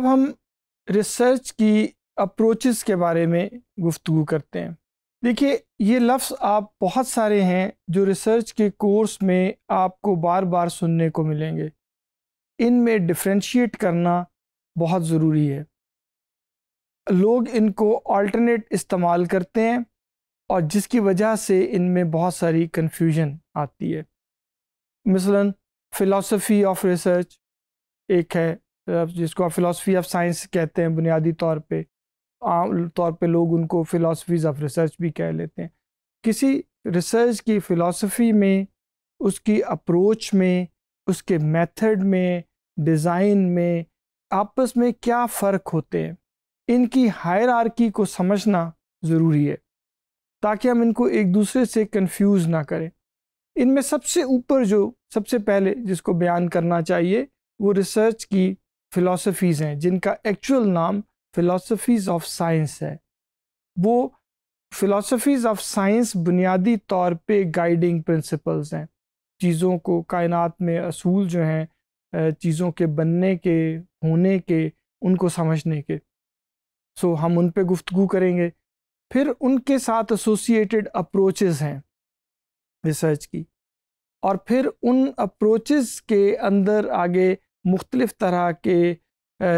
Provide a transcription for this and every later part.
अब हम रिसर्च की अप्रोचेस के बारे में गुफ्तु करते हैं देखिए ये लफ्ज़ आप बहुत सारे हैं जो रिसर्च के कोर्स में आपको बार बार सुनने को मिलेंगे इनमें डिफ्रेंशिएट करना बहुत ज़रूरी है लोग इनको अल्टरनेट इस्तेमाल करते हैं और जिसकी वजह से इनमें बहुत सारी कन्फ्यूजन आती है मिसलन फ़िलासफ़ी ऑफ रिसर्च एक है जिसको आप फ़िलासफ़ी ऑफ साइंस कहते हैं बुनियादी तौर पे आम तौर पे लोग उनको फ़िलासफ़ीज़ ऑफ रिसर्च भी कह लेते हैं किसी रिसर्च की फ़िलासफ़ी में उसकी अप्रोच में उसके मेथड में डिज़ाइन में आपस में क्या फ़र्क होते हैं इनकी हायरार्की को समझना ज़रूरी है ताकि हम इनको एक दूसरे से कंफ्यूज ना करें इनमें सबसे ऊपर जो सबसे पहले जिसको बयान करना चाहिए वो रिसर्च की फ़िलासफ़ीज़ हैं जिनका एक्चुअल नाम फ़िलासफ़ीज़ ऑफ साइंस है वो फ़िलासफ़ीज़ ऑफ साइंस बुनियादी तौर पे गाइडिंग प्रिंसिपल्स हैं चीज़ों को कायनात में असूल जो हैं चीज़ों के बनने के होने के उनको समझने के सो हम उन पर गुफ्तु करेंगे फिर उनके साथ एसोसिएटेड अप्रोचेस हैं रिसर्च की और फिर उन अप्रोचेस के अंदर आगे मुख्तलिफ़ तरह के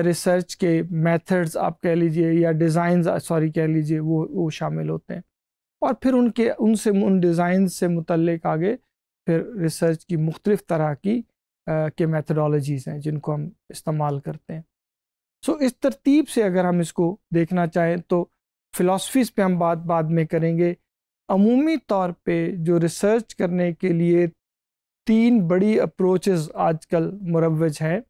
रिसर्च के मेथड्स आप कह लीजिए या डिज़ाइन सॉरी कह लीजिए वो वो शामिल होते हैं और फिर उनके उनसे उन डिज़ाइन से मुतलक आगे फिर रिसर्च की मुख्तलिफ़ तरह की आ, के मैथडोलॉजीज़ हैं जिनको हम इस्तेमाल करते हैं सो इस तरतीब से अगर हम इसको देखना चाहें तो फ़िलासफ़ीज़ पर हम बात बाद में करेंगे अमूमी तौर पर जो रिसर्च करने के लिए तीन बड़ी अप्रोचेस आजकल मुरवज हैं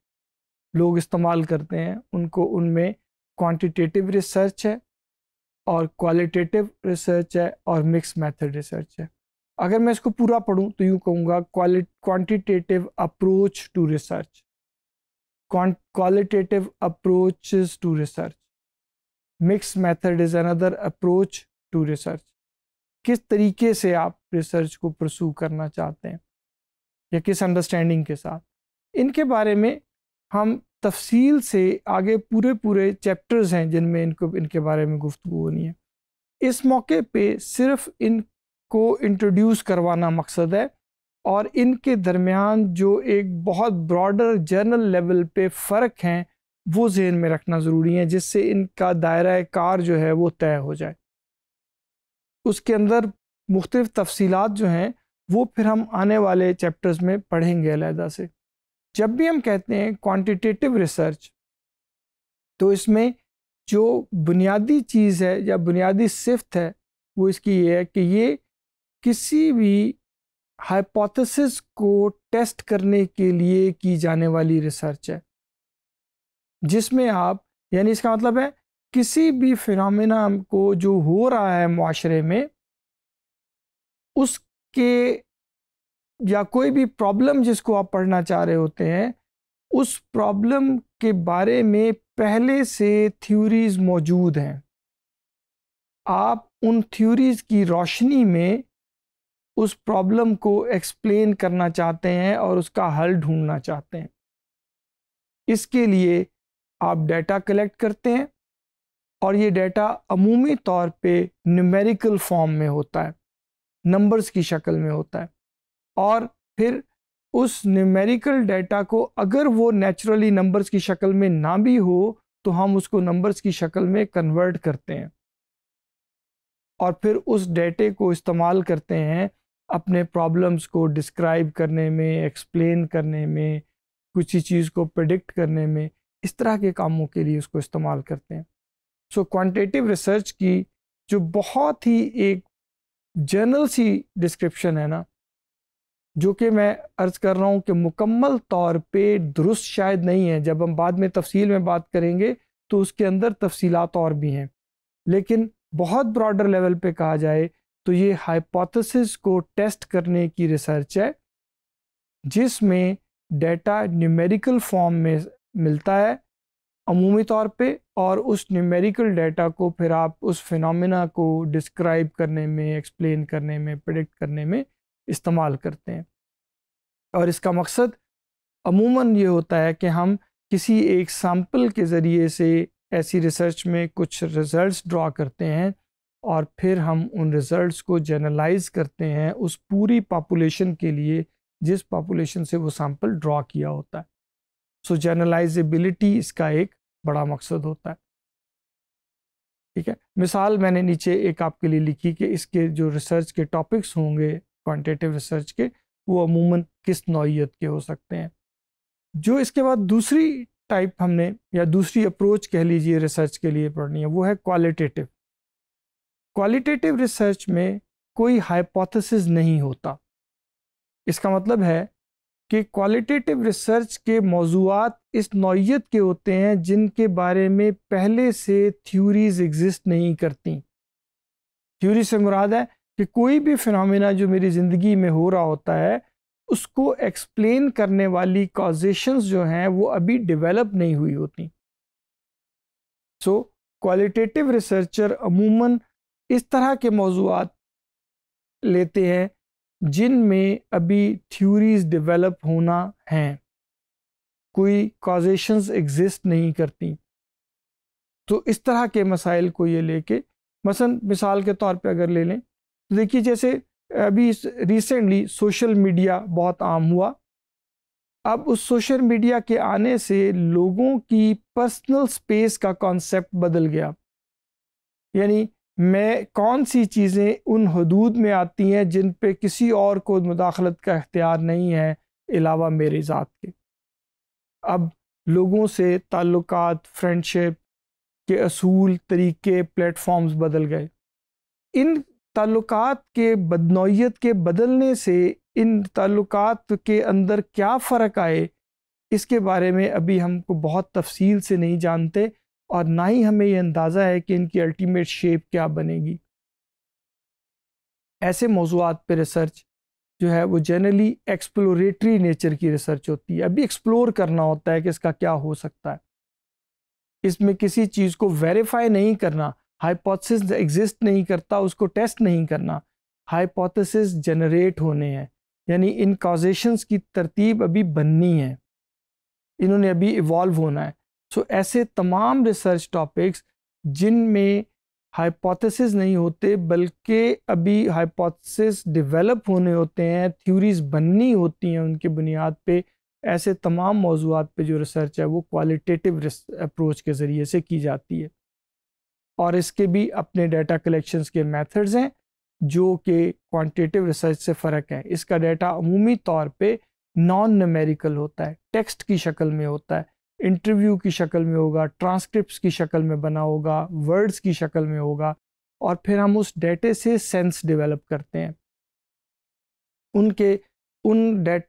लोग इस्तेमाल करते हैं उनको उनमें क्वांटिटेटिव रिसर्च है और क्वालिटेटिव रिसर्च है और मिक्स मेथड रिसर्च है अगर मैं इसको पूरा पढ़ूं तो यूँ कहूँगा quantitative approach to research qualitative approach to research mix method is another approach to research किस तरीके से आप रिसर्च को प्रसू करना चाहते हैं या किस अंडरस्टैंडिंग के साथ इनके बारे में हम तफसील से आगे पूरे पूरे चैप्टर्स हैं जिनमें इनको इनके बारे में गुफ्तु होनी है इस मौके पे सिर्फ इनको इंट्रोड्यूस करवाना मकसद है और इनके दरमियान जो एक बहुत ब्रॉडर जर्नल लेवल पे फ़र्क हैं वो जहन में रखना ज़रूरी है जिससे इनका दायरा कार जो है वो तय हो जाए उसके अंदर मुख्तफ तफसीत जो हैं वो फिर हम आने वाले चैप्टर्स में पढ़ेंगे अलहदा से जब भी हम कहते हैं क्वांटिटेटिव रिसर्च तो इसमें जो बुनियादी चीज़ है या बुनियादी सिफ्त है वो इसकी ये है कि ये किसी भी हाइपोथेसिस को टेस्ट करने के लिए की जाने वाली रिसर्च है जिसमें आप यानी इसका मतलब है किसी भी फिनमिना को जो हो रहा है माशरे में उस के या कोई भी प्रॉब्लम जिसको आप पढ़ना चाह रहे होते हैं उस प्रॉब्लम के बारे में पहले से थ्योरीज मौजूद हैं आप उन थ्योरीज की रोशनी में उस प्रॉब्लम को एक्सप्लेन करना चाहते हैं और उसका हल ढूंढना चाहते हैं इसके लिए आप डाटा कलेक्ट करते हैं और ये डाटा अमूमी तौर पे न्यूमेरिकल फॉर्म में होता है नंबर्स की शक्ल में होता है और फिर उस न्यूमेरिकल डाटा को अगर वो नेचुरली नंबर्स की शक्ल में ना भी हो तो हम उसको नंबर्स की शक्ल में कन्वर्ट करते हैं और फिर उस डेटे को इस्तेमाल करते हैं अपने प्रॉब्लम्स को डिस्क्राइब करने में एक्सप्लेन करने में ही चीज़ को प्रडिक्ट करने में इस तरह के कामों के लिए उसको इस्तेमाल करते हैं सो क्वांटिटेटिव रिसर्च की जो बहुत ही एक जनरल सी डिस्क्रिप्शन है ना जो कि मैं अर्ज़ कर रहा हूँ कि मुकम्मल तौर पे दुरुस्त शायद नहीं है जब हम बाद में तफसील में बात करेंगे तो उसके अंदर तफसीलात और भी हैं लेकिन बहुत ब्रॉडर लेवल पे कहा जाए तो ये हाइपोथेसिस को टेस्ट करने की रिसर्च है जिसमें डेटा न्यूमेरिकल फॉर्म में मिलता है अमूमी तौर पे और उस न्यूमेरिकल डाटा को फिर आप उस फिनमिना को डिस्क्राइब करने में एक्सप्लेन करने में प्रडिक्ट करने में इस्तेमाल करते हैं और इसका मकसद अमूमन ये होता है कि हम किसी एक सैम्पल के ज़रिए से ऐसी रिसर्च में कुछ रिज़ल्ट्स ड्रा करते हैं और फिर हम उन रिज़ल्ट्स को जनरलाइज करते हैं उस पूरी पॉपुलेशन के लिए जिस पॉपुलेशन से वो सैम्पल ड्रा किया होता है सो जनरलाइजेबिलिटी इसका एक बड़ा मकसद होता है ठीक है मिसाल मैंने नीचे एक आपके लिए लिखी कि इसके जो रिसर्च के टॉपिक्स होंगे क्वांटिटेटिव रिसर्च के वो अमूमन किस नौीयत के हो सकते हैं जो इसके बाद दूसरी टाइप हमने या दूसरी अप्रोच कह लीजिए रिसर्च के लिए पढ़नी है वो है क्वालिटेटिव क्वालिटेटिव रिसर्च में कोई हाइपोथेसिस नहीं होता इसका मतलब है कि क्वालिटेटिव रिसर्च के मौजूद इस नौीयत के होते हैं जिनके बारे में पहले से थ्यूरीज़ एग्जिस्ट नहीं करती थ्यूरी से मुराद है कि कोई भी फिनमिना जो मेरी ज़िंदगी में हो रहा होता है उसको एक्सप्लेन करने वाली कॉजेशंस जो हैं वो अभी डेवलप नहीं हुई होती सो क्वालिटेटिव रिसर्चर अमूमन इस तरह के मौजूद लेते हैं जिनमें अभी थ्यूरीज़ डेवलप होना हैं कोई कॉजेशंस एग्जिस्ट नहीं करती तो इस तरह के मसाइल को ये लेके मसन मिसाल के तौर पे अगर ले लें तो देखिए जैसे अभी रिसेंटली सोशल मीडिया बहुत आम हुआ अब उस सोशल मीडिया के आने से लोगों की पर्सनल स्पेस का कॉन्सेप्ट बदल गया यानी में कौन सी चीज़ें उन हदूद में आती हैं जिन पर किसी और को मुदाखलत का अख्तियार नहीं है अलावा मेरी ज़ात के अब लोगों से ताल्लुक फ्रेंडशिप के असूल तरीके प्लेटफॉर्म्स बदल गए इन ताल्लुक के बदनौयत के बदलने से इन ताल्लुक के अंदर क्या फ़र्क आए इसके बारे में अभी हमको बहुत तफसील से नहीं जानते और ना ही हमें यह अंदाज़ा है कि इनकी अल्टीमेट शेप क्या बनेगी ऐसे मौजूद पर रिसर्च जो है वो जनरली एक्सप्लोरेटरी नेचर की रिसर्च होती है अभी एक्सप्लोर करना होता है कि इसका क्या हो सकता है इसमें किसी चीज़ को वेरीफाई नहीं करना हाइपोथेसिस एग्जिस्ट नहीं करता उसको टेस्ट नहीं करना हाइपोथेसिस जनरेट होने हैं यानी इन कॉजेशंस की तरतीब अभी बननी है इन्होंने अभी इवॉल्व होना है सो ऐसे तमाम रिसर्च टॉपिक्स जिनमें हाइपोथेसिस नहीं होते बल्कि अभी हाइपोथेसिस डेवलप होने होते हैं थ्योरीज बननी होती हैं उनके बुनियाद पे ऐसे तमाम मौजूद पे जो रिसर्च है वो क्वालिटेटिव अप्रोच के ज़रिए से की जाती है और इसके भी अपने डाटा कलेक्शंस के मेथड्स हैं जो कि क्वांटिटेटिव रिसर्च से फ़र्क है इसका डाटा अमूमी तौर पे नॉन नमेरिकल होता है टेक्स्ट की शक्ल में होता है इंटरव्यू की शक्ल में होगा ट्रांसक्रिप्ट की शक्ल में बना होगा वर्ड्स की शक्ल में होगा और फिर हम उस डेटे से सेंस डेवलप करते हैं उनके उन डेट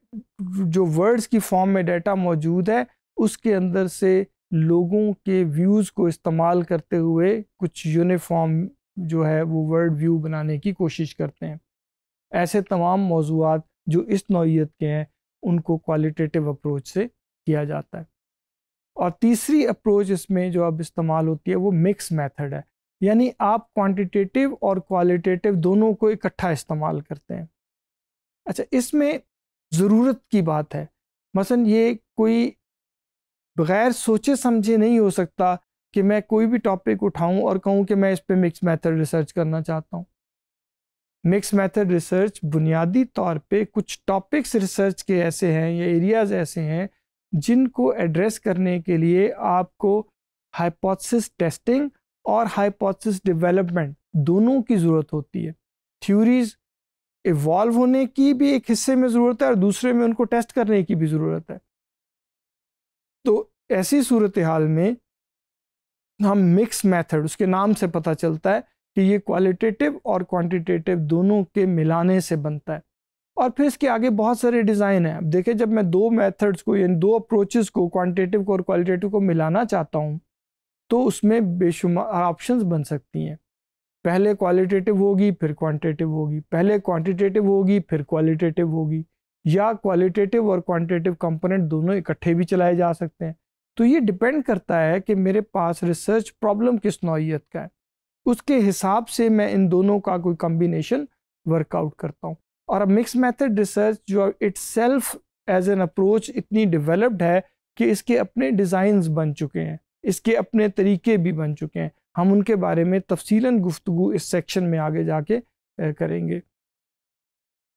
जो वर्ड्स की फॉर्म में डेटा मौजूद है उसके अंदर से लोगों के व्यूज़ को इस्तेमाल करते हुए कुछ यूनिफॉर्म जो है वो वर्ड व्यू बनाने की कोशिश करते हैं ऐसे तमाम मौजूद जो इस नौीयत के हैं उनको क्वालिटेटिव अप्रोच से किया जाता है और तीसरी अप्रोच इसमें जो अब इस्तेमाल होती है वो मिक्स मेथड है यानी आप क्वांटिटेटिव और क्वालिटेटिव दोनों को इकट्ठा इस्तेमाल करते हैं अच्छा इसमें ज़रूरत की बात है मसलन ये कोई बगैर सोचे समझे नहीं हो सकता कि मैं कोई भी टॉपिक उठाऊं और कहूं कि मैं इस पर मिक्स मेथड रिसर्च करना चाहता हूं मिक्स मेथड रिसर्च बुनियादी तौर पे कुछ टॉपिक्स रिसर्च के ऐसे हैं या एरियाज ऐसे हैं जिनको एड्रेस करने के लिए आपको हाइपोथेसिस टेस्टिंग और हाइपोथेसिस डेवलपमेंट दोनों की ज़रूरत होती है थ्योरीज इवॉल्व होने की भी एक हिस्से में ज़रूरत है और दूसरे में उनको टेस्ट करने की भी ज़रूरत है तो ऐसी सूरत हाल में हम मिक्स मेथड उसके नाम से पता चलता है कि ये क्वालिटेटिव और क्वांटिटेटिव दोनों के मिलाने से बनता है और फिर इसके आगे बहुत सारे डिज़ाइन हैं अब देखिए जब मैं दो मेथड्स को यानी दो अप्रोचेस को क्वांटिटेटिव को और क्वालिटेटिव को मिलाना चाहता हूँ तो उसमें बेशुमार ऑप्शंस बन सकती हैं पहले क्वालिटेटिव होगी फिर क्वांटिटेटिव होगी पहले क्वांटिटेटिव होगी फिर क्वालिटेटिव होगी या क्वालिटेटिव और क्वांटिटेटिव कंपोनेंट दोनों इकट्ठे भी चलाए जा सकते हैं तो ये डिपेंड करता है कि मेरे पास रिसर्च प्रॉब्लम किस नौीयत का है उसके हिसाब से मैं इन दोनों का कोई कम्बिनेशन वर्कआउट करता हूँ और अब मिक्स मेथड रिसर्च जो itself as an approach इतनी डेवलप्ड है कि इसके अपने डिज़ाइंस बन चुके हैं इसके अपने तरीके भी बन चुके हैं हम उनके बारे में तफसीला गुफ्तु इस सेक्शन में आगे जाके करेंगे